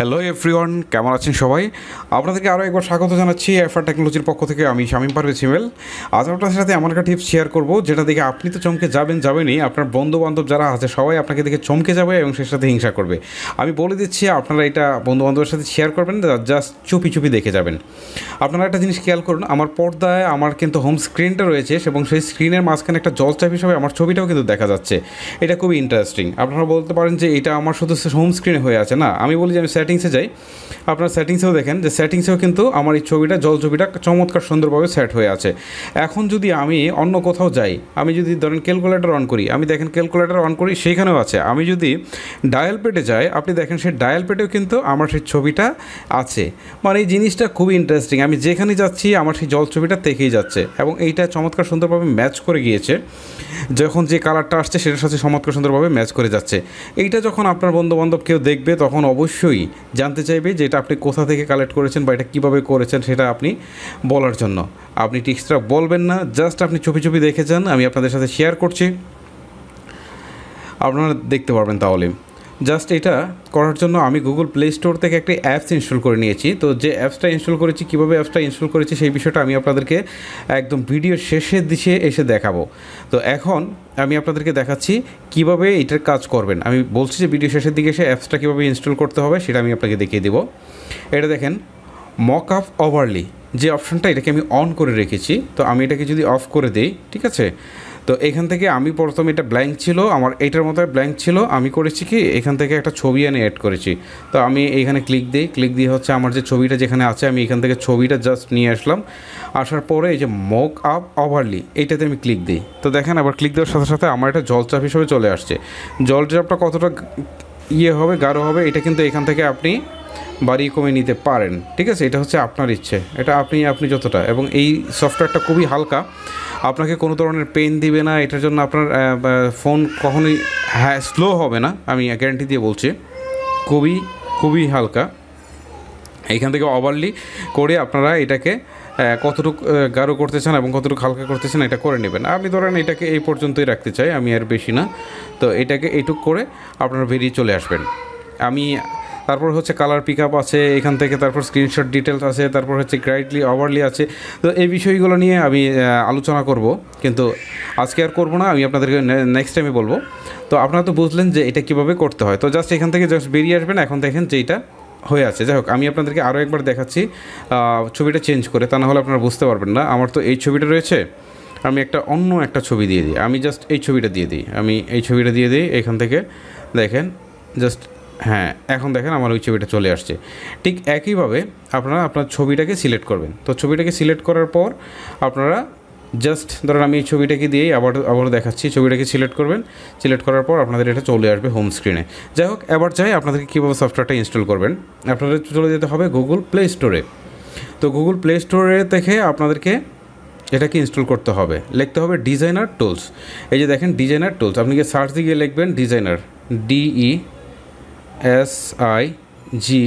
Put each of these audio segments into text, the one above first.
hello one কেমন আছেন সবাই আপনাদেরকে আরও একবার স্বাগত জানাচ্ছি এফআর টেকনোলজির পক্ষ থেকে আমি শামিম পারবে সিমেল আজ আপনার সাথে এমন একটা টিপস শেয়ার করবো যেটা দেখে আপনি তো চমকে যাবেন যাবেনই আপনার বন্ধু বান্ধব যারা আছে সবাই আপনাকে দেখে চমকে যাবে এবং সে সাথে হিংসা করবে আমি বলে দিচ্ছি আপনারা এটা বন্ধু বান্ধবের সাথে শেয়ার করবেন জাস্ট চুপি চুপি দেখে যাবেন আপনারা একটা জিনিস খেয়াল করুন আমার পর্দায় আমার কিন্তু হোম স্ক্রিনটা রয়েছে এবং সেই স্ক্রিনের মাঝখানে একটা জল চাপ হিসাবে আমার ছবিটাও কিন্তু দেখা যাচ্ছে এটা খুবই ইন্টারেস্টিং আপনারা বলতে পারেন যে এটা আমার শুধু হোম স্ক্রিনে হয়ে আছে না আমি বলি যে আমি সেটিংসে যাই আপনার সেটিংসেও দেখেন যে সেটিংসেও কিন্তু আমার এই ছবিটা জল ছবিটা চমৎকার সুন্দরভাবে সেট হয়ে আছে এখন যদি আমি অন্য কোথাও যাই আমি যদি ধরেন ক্যালকুলেটার অন করি আমি দেখেন ক্যালকুলেটার অন করি সেইখানেও আছে আমি যদি ডায়াল পেটে যাই আপনি দেখেন সেই ডায়াল পেটেও কিন্তু আমার সেই ছবিটা আছে মানে এই জিনিসটা খুবই ইন্টারেস্টিং আমি যেখানে যাচ্ছি আমার সেই জল ছবিটা থেকেই যাচ্ছে এবং এইটা চমৎকার সুন্দরভাবে ম্যাচ করে গিয়েছে যখন যে কালারটা আসছে সেটার সাথে চমৎকার সুন্দরভাবে ম্যাচ করে যাচ্ছে এইটা যখন আপনার বন্ধুবান্ধব কেউ দেখবে তখন অবশ্যই জানতে চাইবে যে এটা আপনি কোথা থেকে কালেক্ট করেছেন বা এটা কীভাবে করেছেন সেটা আপনি বলার জন্য আপনি টিক্সটা বলবেন না জাস্ট আপনি ছবি ছবি দেখেছেন আমি আপনাদের সাথে শেয়ার করছি আপনারা দেখতে পারবেন তাহলে জাস্ট এটা করার জন্য আমি গুগল প্লে স্টোর থেকে একটি অ্যাপস ইনস্টল করে নিয়েছি তো যে অ্যাপসটা ইনস্টল করেছি কীভাবে অ্যাপসটা ইনস্টল করেছি সেই বিষয়টা আমি আপনাদেরকে একদম ভিডিও শেষের দিকে এসে দেখাবো তো এখন আমি আপনাদেরকে দেখাচ্ছি কিভাবে এটার কাজ করবেন আমি বলছি যে ভিডিও শেষের দিকে এসে অ্যাপসটা কীভাবে ইনস্টল করতে হবে সেটা আমি আপনাকে দেখিয়ে দেবো এটা দেখেন মক আপ ওভারলি যে অপশানটা এটাকে আমি অন করে রেখেছি তো আমি এটাকে যদি অফ করে দিই ঠিক আছে তো এখান থেকে আমি প্রথম এটা ব্ল্যাঙ্ক ছিল আমার এটার মতো ব্ল্যাঙ্ক ছিল আমি করেছি কি এখান থেকে একটা ছবি এনে অ্যাড করেছি তো আমি এখানে ক্লিক দিই ক্লিক দিয়ে হচ্ছে আমার যে ছবিটা যেখানে আছে আমি এখান থেকে ছবিটা জাস্ট নিয়ে আসলাম আসার পরে এই যে মক আপ ওভারলি এটাতে আমি ক্লিক দিই তো দেখেন আবার ক্লিক দেওয়ার সাথে সাথে আমার এটা জলচাপ হিসেবে চলে আসছে জলচাপটা কতটা ইয়ে হবে গাঢ় হবে এটা কিন্তু এখান থেকে আপনি বাড়িয়ে কমিয়ে নিতে পারেন ঠিক আছে এটা হচ্ছে আপনার ইচ্ছে এটা আপনি আপনি যতটা এবং এই সফটওয়্যারটা খুবই হালকা আপনাকে কোনো ধরনের পেন দিবে না এটার জন্য আপনার ফোন কখনোই হ্যাঁ স্লো হবে না আমি গ্যারান্টি দিয়ে বলছি খুবই খুবই হালকা এইখান থেকে ওভারলি করে আপনারা এটাকে কতটুকু গাঢ় করতে চান এবং কতটুকু হালকা করতে চান এটা করে নেবেন আপনি ধরেন এটাকে এই পর্যন্তই রাখতে চাই আমি আর বেশি না তো এটাকে এইটুক করে আপনারা বেরিয়ে চলে আসবেন আমি তারপর হচ্ছে কালার পিক আপ আছে এখান থেকে তারপর স্ক্রিনশট ডিটেলস আছে তারপর হচ্ছে গ্রাইটলি ওভারলি আছে তো এই বিষয়গুলো নিয়ে আমি আলোচনা করব কিন্তু আজকে আর করব না আমি আপনাদেরকে নেক্সট টাইমে বলবো তো আপনারা তো বুঝলেন যে এটা কিভাবে করতে হয় তো জাস্ট এখান থেকে জাস্ট বেরিয়ে আসবেন এখন দেখেন যে এটা হয়ে আছে যাই হোক আমি আপনাদেরকে আরও একবার দেখাচ্ছি ছবিটা চেঞ্জ করে তা না হলে আপনারা বুঝতে পারবেন না আমার তো এই ছবিটা রয়েছে আমি একটা অন্য একটা ছবি দিয়ে দিই আমি জাস্ট এই ছবিটা দিয়ে দিই আমি এই ছবিটা দিয়ে দিই এখান থেকে দেখেন জাস্ট হ্যাঁ এখন দেখেন আমার ওই ছবিটা চলে আসছে ঠিক একইভাবে আপনারা আপনার ছবিটাকে সিলেক্ট করবেন তো ছবিটাকে সিলেক্ট করার পর আপনারা জাস্ট ধরেন আমি এই ছবিটাকে দিয়েই আবার আবার দেখাচ্ছি ছবিটাকে সিলেক্ট করবেন সিলেক্ট করার পর আপনাদের এটা চলে আসবে হোম স্ক্রিনে যাই হোক এবার চাই আপনাদেরকে কীভাবে সফটওয়্যারটা ইনস্টল করবেন আপনাদের চলে যেতে হবে গুগল প্লে স্টোরে তো গুগল প্লে স্টোরে দেখে আপনাদেরকে এটাকে ইনস্টল করতে হবে লিখতে হবে ডিজাইনার টুলস এই যে দেখেন ডিজাইনার টুলস আপনি কি সার্চ দিয়ে লিখবেন designer D E S I G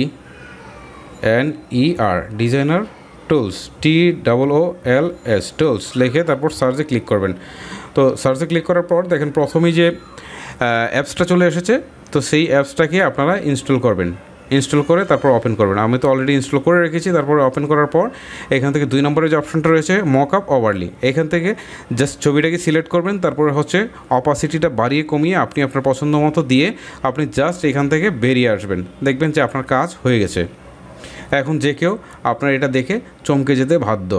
N E R designer tools T double O L S tools লিখে তারপর সার্চে ক্লিক করবেন তো সার্চে ক্লিক করার পর দেখেন প্রথমেই যে অ্যাপসটা চলে এসেছে তো সেই অ্যাপসটাকে আপনারা ইনস্টল করবেন ইনস্টল করে তারপর ওপেন করবেন আমি তো অলরেডি ইনস্টল করে রেখেছি তারপরে ওপেন করার পর এখান থেকে দুই নম্বরের যে অপশনটা রয়েছে মক আপ ওভারলি এখান থেকে জাস্ট ছবিটাকে সিলেক্ট করবেন তারপরে হচ্ছে অপাসিটিটা বাড়িয়ে কমিয়ে আপনি আপনার পছন্দ মতো দিয়ে আপনি জাস্ট এখান থেকে বেরিয়ে আসবেন দেখবেন যে আপনার কাজ হয়ে গেছে এখন যে কেউ আপনার এটা দেখে চমকে যেতে বাধ্য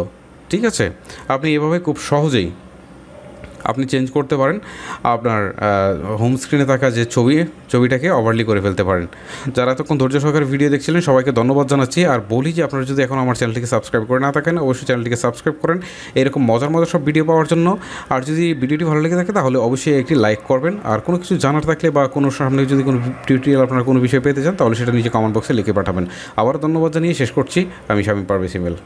ঠিক আছে আপনি এভাবে খুব সহজেই আপনি চেঞ্জ করতে পারেন আপনার হোম স্ক্রিনে থাকা যে ছবি ছবিটাকে ওভারলি করে ফেলতে পারেন যারা এতক্ষণ ধৈর্য সহকারে ভিডিও দেখছিলেন সবাইকে ধন্যবাদ জানাচ্ছি আর বলি যে আপনারা যদি এখন আমার চ্যানেলটিকে সাবস্ক্রাইব করে না থাকেন অবশ্যই চ্যানেলটিকে সাবস্ক্রাইব করেন এরকম মজার মজার সব ভিডিও পাওয়ার জন্য আর যদি ভিডিওটি ভালো লেগে থাকে তাহলে অবশ্যই একটি লাইক করবেন আর কোনো কিছু জানার থাকলে বা কোনো সামনে যদি কোনো টিউটোরিয়াল আপনারা কোনো বিষয় পেতে চান তাহলে সেটা নিজে কমেন্ট বক্সে লিখে পাঠাবেন আবার ধন্যবাদ জানিয়ে শেষ করছি আমি স্বামী পারবে সিমেল